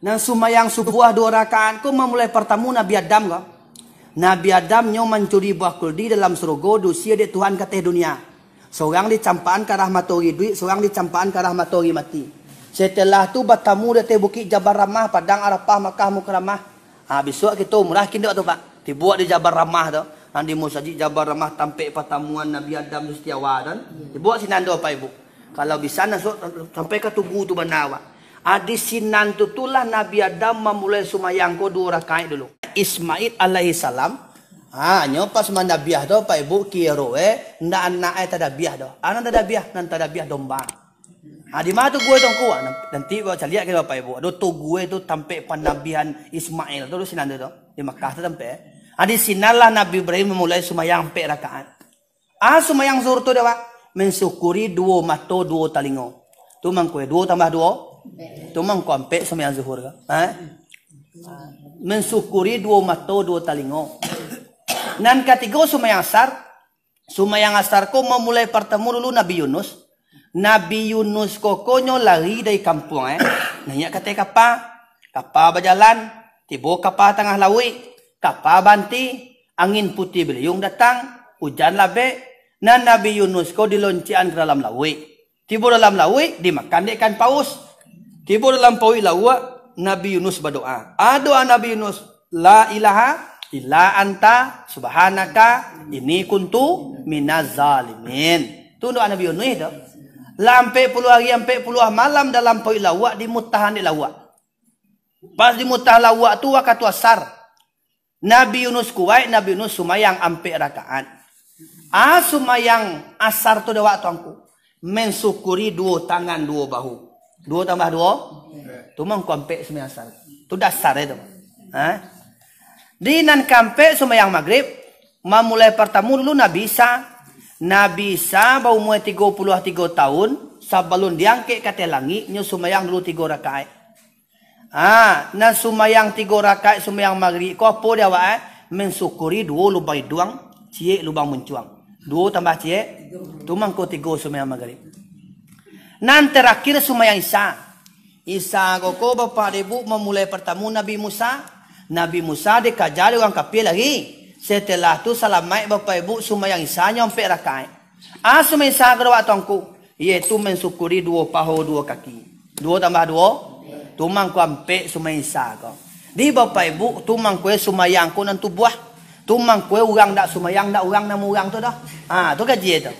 Dan sumayang subuh dua rakaat ku memulai pertemu Nabi Adam ko. Nabi Adam nyo mencuri buah kuldi dalam surga dusia di Tuhan ke teh dunia. Seorang dicampaan ke rahmatori duit, seorang dicampaan ke rahmatori mati. Setelah tu bertemu di teh bukit Jabar Ramah, Padang Arafah, Makkah, Mukramah. Ha, besok kita murah kini tu pak. Dibuat di Jabar Ramah tu. Dan di Musajid Jabar Ramah tampil pertemuan Nabi Adam di setiawa dan. Dibuat sinando apa ibu. Kalau bisa nasuk sampai ke tubuh tu benar pak. Adi sinan tu Nabi Adam memulai sumayang ko dua rakaat dulu. Ismail alaihi salam. Ha, nyo pas manda biah tu pai bu kiro eh, nda anak ai tada biah tu. Anak ah, tada biah, nanti tada biah domba. Ha, di mana tu gue tong Nanti gua cari lihat ke bapak ibu. Ado tu gue tu tampe panabian Ismail tu nanti tu. Di Makkah tu tampe. Ha, eh. di sinalah Nabi Ibrahim memulai sumayang pe rakaat. Ah ha, sumayang zuhur tu dia, Pak. Mensyukuri dua mata dua talingo. Tu mangku dua tambah dua Tu ko ampek sama yang zuhur ka. Ha? Mensyukuri dua mata dua telinga. Nan ketiga sama yang asar. Sama yang asar ko memulai pertemu dulu Nabi Yunus. Nabi Yunus ko kokonyo lari dari kampung eh. Nanya kata kapa? Kapa berjalan, tiba kapa tengah lawi, kapa banti, angin putih beliung datang, hujan labe. Nan Nabi Yunus ko diloncian ke dalam lawi. Tiba dalam lawi dimakan dekan paus. Kibur lampaui lawa Nabi Yunus berdoa. Adoa ah, Nabi Yunus. La ilaha illa anta subhanaka ini kuntu minazalimin. Tu doa Nabi Yunus itu Lampai puluh hari, lampai puluh ah malam dalam poi lawak di mutahan di lawak. Pas di mutah lawak tu, waka tu asar. Nabi Yunus kuwait, Nabi Yunus sumayang ampe rakaat. Ah sumayang asar tu dah waktu angku. Mensyukuri dua tangan, dua bahu. Dua tambah dua. Itu memang kompek semua asal. Itu dasar itu. Ha? Di nan kampek semua yang maghrib. Memulai pertama dulu Nabi Isa. Nabi Isa bau mulai tiga puluh tiga tahun. Sebelum diangkat ke langit. Nyo sumayang dulu tiga rakaat. Ha, nan sumayang tiga rakaat sumayang maghrib. Kau apa dia awak? Eh? Mensyukuri dua lubang duang. Cik lubang mencuang. Dua tambah cik. Itu memang kau tiga sumayang maghrib nan terakhir yang Isa. Isa koko bapa ibu memulai pertemu Nabi Musa. Nabi Musa dikajari orang kapil lagi. Setelah tu salamai bapa ibu yang Isa nyompe rakai. Ah sumayang Isa kedua tongku. Iaitu mensyukuri dua paho dua kaki. Dua tambah dua. Tumang ku ampe sumayang Isa ko. Di bapa ibu tumang ku sumayang ku nan tu buah. Tumang ku orang dak sumayang dak orang nan orang tu dah. Ah tu kaji tu.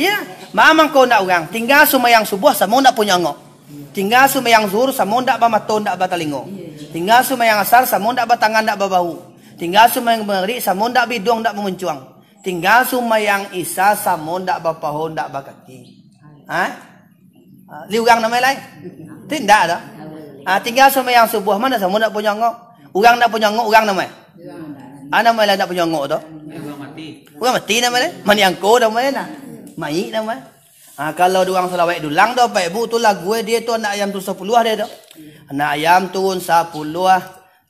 Ya, mamang kau nak orang tinggal sumayang subuh sama nak punya ngok. Tinggal sumayang zuhur sama nak bamato nak batalingo. Tinggal sumayang asar sama nak batangan nak babau. Tinggal sumayang maghrib sama nak bidung nak menguncuang. Tinggal sumayang isa sama nak bapaho nak bakati. Ha? Li ha, orang nama lain? Tidak ada. Ha, ah tinggal sumayang subuh mana sama nak punya ngok. Orang nak punya ngok orang nama. Ana ha, mai lah nak punya ngok tu. Orang mati. Orang mati nama ni. Mani angko dah mai nah mayik nama. Ha, kalau diorang selawat lang tu, Pak Ibu tu lah. Eh, Gue dia tu anak ayam tu sepuluh dia tu. Anak ayam turun sepuluh. Ah.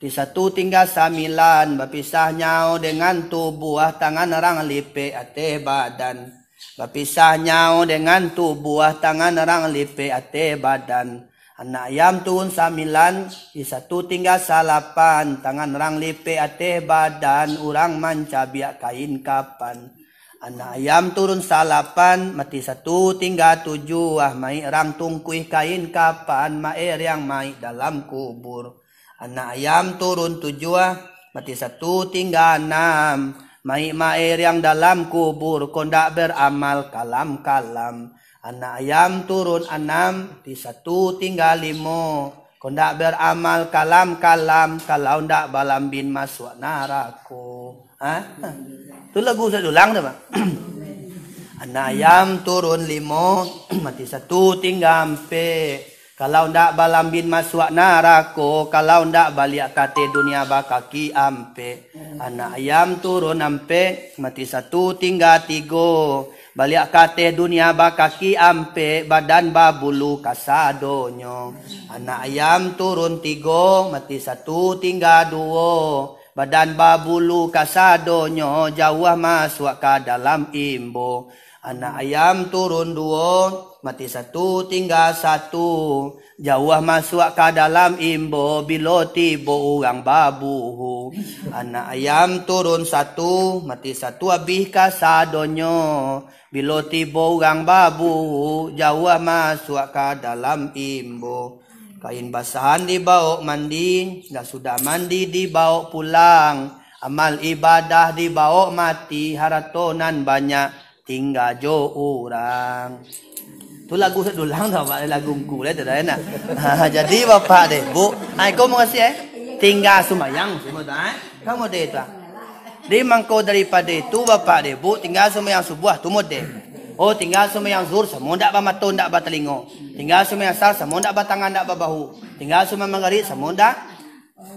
Di satu tinggal samilan, berpisah nyau dengan tubuh ah. tangan orang lipik ate badan. Berpisah nyau dengan tubuh ah. tangan orang lipik ate badan. Anak ayam tuun samilan, di satu tinggal salapan, tangan orang lipik ate badan, orang manca biak kain kapan. Anak ayam turun salapan, mati satu tinggal tujuh. Ah, mai rang tungkui kain kapan, maer yang mai dalam kubur. Anak ayam turun tujuh, ah, mati satu tinggal enam. Mai maer yang dalam kubur, kondak beramal kalam-kalam. Anak ayam turun enam, mati satu tinggal limo. Kondak beramal kalam-kalam, kalau ndak balam bin masuk narako. Ha? Ah, ah. Itu lagu saya ulang tak? Anak ayam turun lima, mati satu tinggal ampe. Kalau ndak balam bin masuk narako, kalau ndak balik kate dunia bakaki ampe. Anak ayam turun ampe mati satu tinggal tiga, Balik kate dunia bakaki ampe badan babulu kasadonyo. Anak ayam turun tiga, mati satu tinggal dua badan babulu kasadonyo jauh masuk ke dalam imbo anak ayam turun dua mati satu tinggal satu jauh masuk ke dalam imbo bilo tibo orang babuhu anak ayam turun satu mati satu abih kasadonyo bilo tibo orang babu. jauh masuk ke dalam imbo Kain basahan dibawa mandi, dah sudah mandi dibawa pulang. Amal ibadah dibawa mati, haratonan banyak tinggal jo orang. Tu lagu saya dulang tau pak, lagu ku lah tu dah ha, Jadi bapak deh, bu, ai ha, kau mengasi eh? Tinggal sumayang semua dah. Eh? Kamu deh tu. Ah? Di mangkau daripada itu bapak deh, bu, tinggal semua yang sebuah tu mode. Oh tinggal semua yang zur semua tak bermata tak bertelinga. Tinggal semua yang sar semua tak batangan tak babahu, Tinggal semua yang mengerik semua tak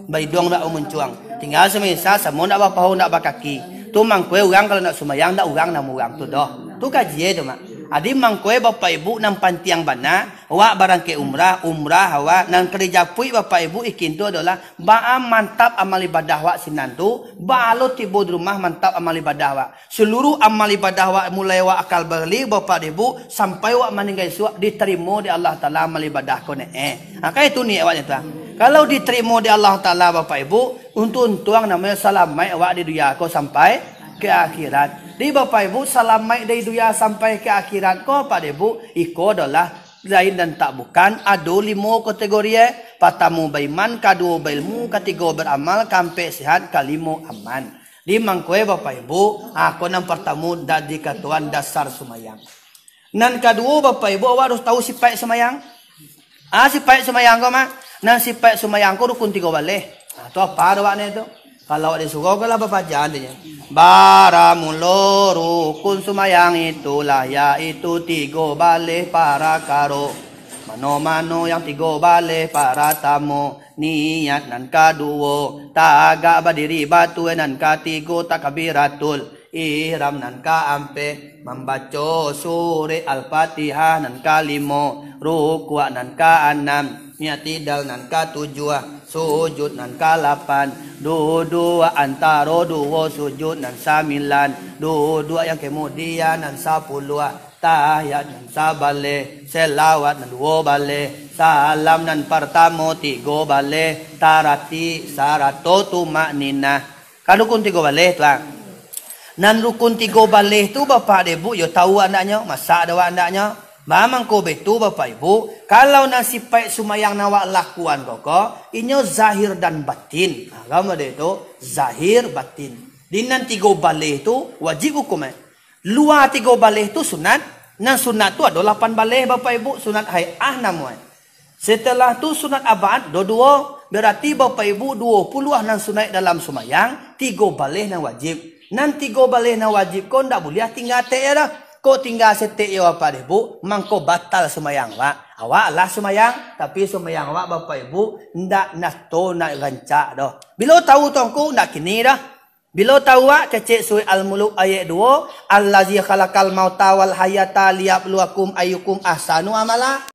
berhidung tak mencuang. Tinggal semua yang sar semua tak berbahu tak berkaki. Tu mangkwe uang kalau nak semua yang tak orang nak uang tu dah. Tu kaji tu mak. Adi mangkoe bapa ibu nan pantiang bana, wa barang ke umrah, umrah wa nang kerja pui bapa ibu ikin tu adalah ba mantap amal ibadah wa sinan ba alo tibo di rumah mantap amal ibadah wa. Seluruh amal ibadah wa mulai wa akal berli bapa ibu sampai wa meninggal suak diterima di Allah taala amal ibadah ko ne. Eh. Maka ha, itu ni wa nyata. Kalau diterima di Allah taala bapa ibu, untung tuang namanya salam mai awak di dunia ko sampai ke akhirat. Di bapak ibu selamat dari dunia sampai ke akhirat ko pak ibu iko adalah lain dan tak bukan ada lima kategori ya, patamu beriman kedua berilmu ketiga beramal kampe sehat kalimu aman di mangkue bapak ibu aku nam pertamu dari ketuan dasar sumayang nan kedua bapak ibu awak harus tahu si sifat sumayang ah ha, si sifat sumayang ko mah nan sifat sumayang ko rukun tiga balik atau ha, apa doa ni tu kalau awak suka kalau bapak jangan Baramuloro kun sumayang itulah yaitu tigo bale para karo mano mano yang tigo bale para tamu niat nan kaduo taga badiri batu nan katigo takabiratul ihram nan ka ampe membaca sore al-fatihah nan kalimo rukuk nan ka anam niati dal nan ka tujuh sujud nan ka lapan dua antara dua sujud nan samilan dua yang kemudian nan sepuluh tahyat nan balik, selawat nan dua bale salam nan pertama tiga balik, tarati sarato tu maknina kalau kun tiga bale tuang nan rukun tiga balik tu bapak debu yo tahu anaknya masak ada anaknya Mamang ko betu Bapak Ibu, kalau nasi pai sumayang nawa lakuan koko, inyo zahir dan batin. Agama ha, de itu zahir batin. Di nanti go balih tu wajib hukum eh. Luar tiga balih tu sunat, nan sunat tu ada lapan balih Bapak Ibu, sunat hai ah namo eh. Setelah tu sunat abad do dua, berarti Bapak Ibu 20 ah nan sunat dalam sumayang, tiga balih nan wajib. Nanti go balih nan wajib ko ndak boleh ah tinggal teh dah. Kau tinggal setiap ya bapak ibu, mang kau batal semayang wa, Awak lah semayang, tapi semayang wa bapak ibu, ndak nak to nak rancak doh. Bila tahu tongku ndak kini dah. Bila tahu wak kecik suri al-muluk ayat 2, Allazi khalaqal mauta wal hayata luakum ayukum ahsanu amala.